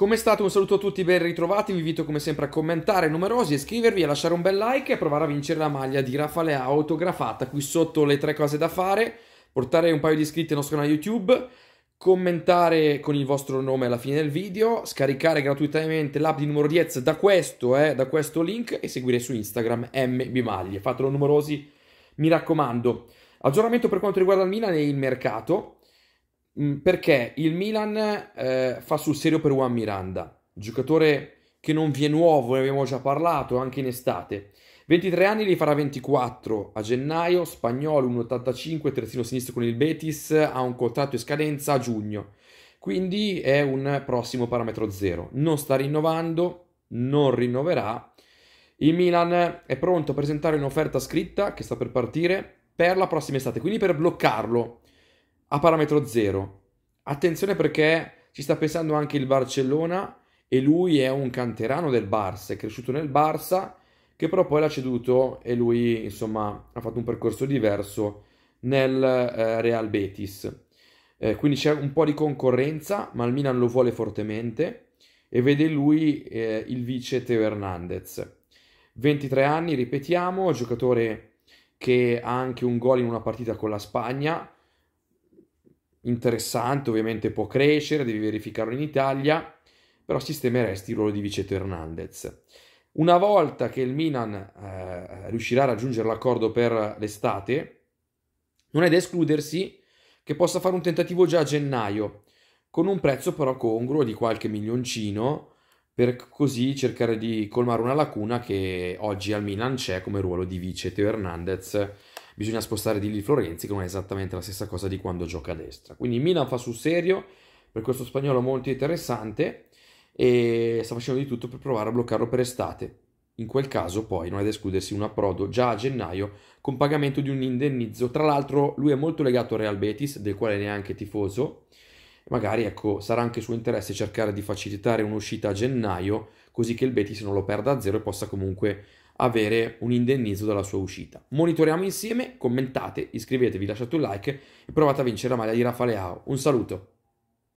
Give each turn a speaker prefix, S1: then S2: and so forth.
S1: Come state? Un saluto a tutti, ben ritrovati. Vi invito come sempre a commentare numerosi, iscrivervi, a lasciare un bel like e a provare a vincere la maglia di Rafale autografata. Qui sotto le tre cose da fare: portare un paio di iscritti al nostro canale YouTube, commentare con il vostro nome alla fine del video, scaricare gratuitamente l'app di numero 10 da questo, eh, da questo link e seguire su Instagram mbmaglie. Fatelo numerosi, mi raccomando. Aggiornamento per quanto riguarda il Milan e il mercato. Mm, perché il Milan eh, fa sul serio per Juan Miranda, giocatore che non vi è nuovo, ne abbiamo già parlato anche in estate. 23 anni li farà 24 a gennaio, spagnolo 1,85, terzino sinistro con il Betis, ha un contratto in scadenza a giugno, quindi è un prossimo parametro zero. Non sta rinnovando, non rinnoverà. Il Milan è pronto a presentare un'offerta scritta che sta per partire per la prossima estate, quindi per bloccarlo a parametro zero. Attenzione perché ci sta pensando anche il Barcellona e lui è un canterano del Barça, è cresciuto nel Barça che però poi l'ha ceduto e lui insomma ha fatto un percorso diverso nel eh, Real Betis. Eh, quindi c'è un po' di concorrenza, ma il Milan lo vuole fortemente e vede lui eh, il vice Teo Hernandez. 23 anni, ripetiamo, giocatore che ha anche un gol in una partita con la Spagna, interessante, ovviamente può crescere, devi verificarlo in Italia, però sistemeresti il ruolo di Viceto Hernandez. Una volta che il Milan eh, riuscirà a raggiungere l'accordo per l'estate, non è da escludersi che possa fare un tentativo già a gennaio, con un prezzo però congruo di qualche milioncino, per così cercare di colmare una lacuna che oggi al Milan c'è come ruolo di vice Teo Hernandez bisogna spostare di lì Florenzi, che non è esattamente la stessa cosa di quando gioca a destra. Quindi Milan fa sul serio, per questo spagnolo molto interessante, e sta facendo di tutto per provare a bloccarlo per estate. In quel caso poi non è da escludersi un approdo già a gennaio con pagamento di un indennizzo. Tra l'altro lui è molto legato al Real Betis, del quale neanche tifoso. Magari ecco, sarà anche suo interesse cercare di facilitare un'uscita a gennaio così che il Betis non lo perda a zero e possa comunque avere un indennizzo dalla sua uscita. Monitoriamo insieme, commentate, iscrivetevi, lasciate un like e provate a vincere la maglia di Rafaleao. Un saluto!